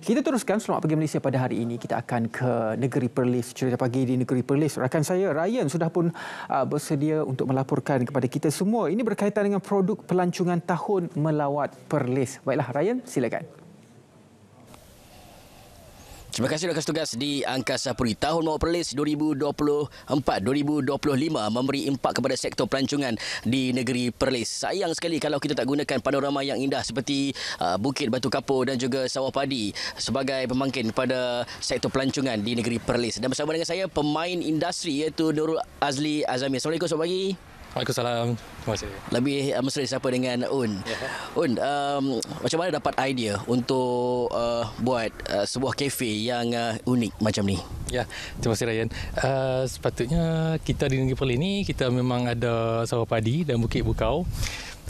Kita teruskan selamat pagi Malaysia pada hari ini. Kita akan ke negeri Perlis. Cerita pagi di negeri Perlis. Rakan saya Ryan sudah pun uh, bersedia untuk melaporkan kepada kita semua. Ini berkaitan dengan produk pelancongan tahun melawat Perlis. Baiklah Ryan silakan. Terima kasih rakan tugas di Angkasa Puri. Tahun Mawar Perlis 2024-2025 memberi impak kepada sektor pelancongan di negeri Perlis. Sayang sekali kalau kita tak gunakan panorama yang indah seperti uh, Bukit Batu Kapur dan juga Sawah Padi sebagai pemangkin kepada sektor pelancongan di negeri Perlis. Dan bersama dengan saya, pemain industri iaitu Nurul Azli Azami. Assalamualaikum, selamat pagi. Waalaikumsalam. Terima kasih. Lebih uh, eh, mesra siapa dengan Un. Yeah. Un, um, macam mana dapat idea untuk uh, buat uh, sebuah kafe yang uh, unik macam ni? Ya, yeah. terima kasih Ryan. Uh, sepatutnya kita di Negeri Perlis ni, kita memang ada sawah padi dan bukit bukau.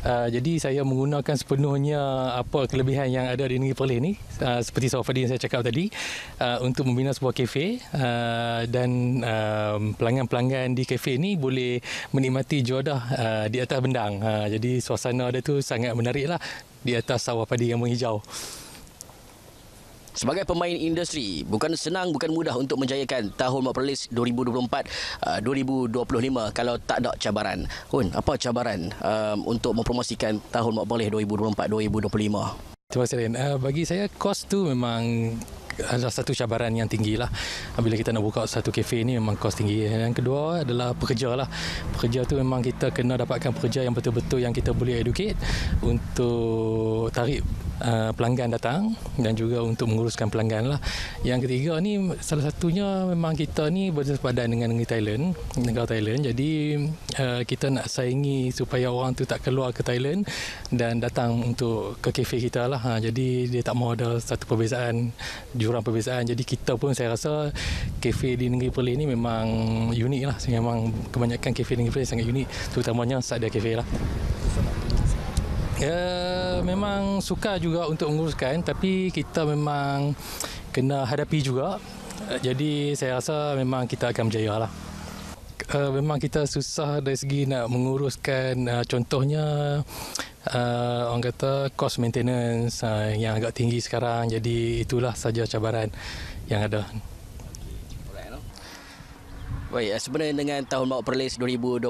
Uh, jadi saya menggunakan sepenuhnya apa kelebihan yang ada di negeri Perlis ni uh, seperti Sofadi yang saya cakap tadi uh, untuk membina sebuah kafe uh, dan uh, pelanggan-pelanggan di kafe ni boleh menikmati juadah uh, di atas bendang. Uh, jadi suasana dia tu sangat menariklah di atas sawah padi yang menghijau. Sebagai pemain industri, bukan senang, bukan mudah untuk menjayakan tahun Mopralis 2024-2025 uh, kalau tak ada cabaran. Hun, apa cabaran um, untuk mempromosikan tahun Mopralis 2024-2025? Terima kasih, Rian. Uh, bagi saya, kos tu memang adalah satu cabaran yang tinggi lah. Bila kita nak buka satu kafe ni memang kos tinggi. Yang kedua adalah pekerja lah. Pekerja tu memang kita kena dapatkan pekerja yang betul-betul yang kita boleh educate untuk tarik Uh, pelanggan datang dan juga untuk menguruskan pelanggan lah. Yang ketiga ni salah satunya memang kita ni bersepadan dengan negeri Thailand, negara Thailand. Jadi uh, kita nak saingi supaya orang tu tak keluar ke Thailand dan datang untuk ke kafe kita lah. Ha, jadi dia tak mahu ada satu perbezaan, jurang perbezaan. Jadi kita pun saya rasa kafe di negeri Perlis ni memang unik lah. Memang kebanyakan kafe di negeri Perlis sangat unik. Terutamanya Sadia kafe lah. Terima kasih. Ya, memang suka juga untuk menguruskan tapi kita memang kena hadapi juga. Jadi saya rasa memang kita akan berjaya lah. Eh, memang kita susah dari segi nak menguruskan eh, contohnya eh, orang kata cost maintenance yang agak tinggi sekarang jadi itulah saja cabaran yang ada. Baik, eh, sebenarnya dengan tahun baru Perlis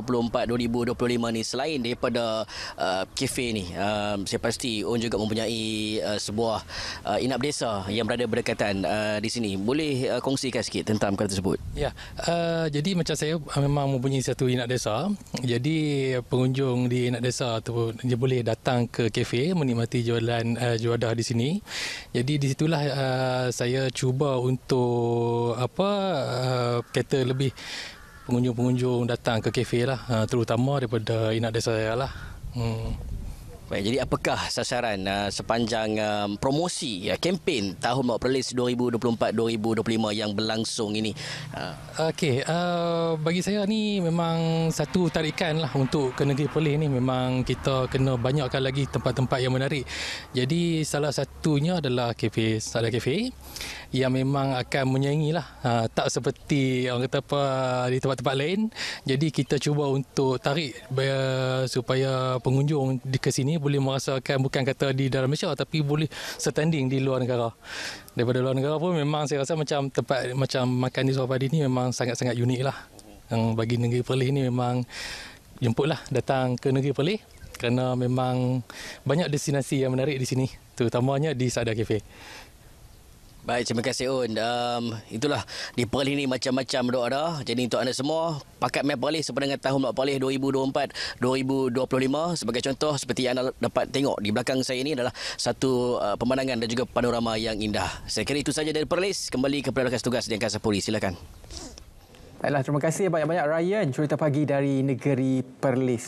2024-2025 ni selain daripada eh, kafe uh, ni, uh, saya pasti Un juga mempunyai uh, sebuah uh, inap desa yang berada berdekatan uh, di sini. Boleh uh, kongsikan sikit tentang perkara tersebut? Ya, uh, jadi macam saya memang mempunyai satu inap desa. Jadi pengunjung di inap desa tu dia boleh datang ke kafe menikmati jualan uh, juadah di sini. Jadi di situlah uh, saya cuba untuk apa uh, kata lebih pengunjung-pengunjung datang ke kafe lah. Ha, terutama daripada inak desa saya lah. Hmm. Baik, jadi apakah sasaran uh, sepanjang um, promosi ya, kempen tahun Mak Perlis 2024-2025 yang berlangsung ini? Uh. Okey, uh, bagi saya ni memang satu tarikan lah untuk ke negeri Perlis ni memang kita kena banyakkan lagi tempat-tempat yang menarik. Jadi salah satunya adalah kafe ada kafe yang memang akan menyaingi lah. Uh, tak seperti orang kata apa di tempat-tempat lain. Jadi kita cuba untuk tarik supaya pengunjung di kesini boleh merasakan bukan kata di dalam Malaysia tapi boleh setanding di luar negara. Daripada luar negara pun memang saya rasa macam tempat macam makan di Suafadi ni memang sangat-sangat unik lah. Yang bagi negeri Perlis ni memang jemput lah datang ke negeri Perlis kerana memang banyak destinasi yang menarik di sini. Terutamanya di Sada Cafe. Baik, terima kasih Un. Um, itulah di Perlis ni macam-macam doa dah. Jadi untuk anda semua, pakat Mac Perlis sepanjang tahun Mak Perlis 2024-2025. Sebagai contoh, seperti yang anda dapat tengok di belakang saya ini adalah satu uh, pemandangan dan juga panorama yang indah. Saya kira itu saja dari Perlis. Kembali ke rakan tugas di Angkasa Puri. Silakan. Baiklah, terima kasih banyak-banyak Ryan. Cerita pagi dari negeri Perlis.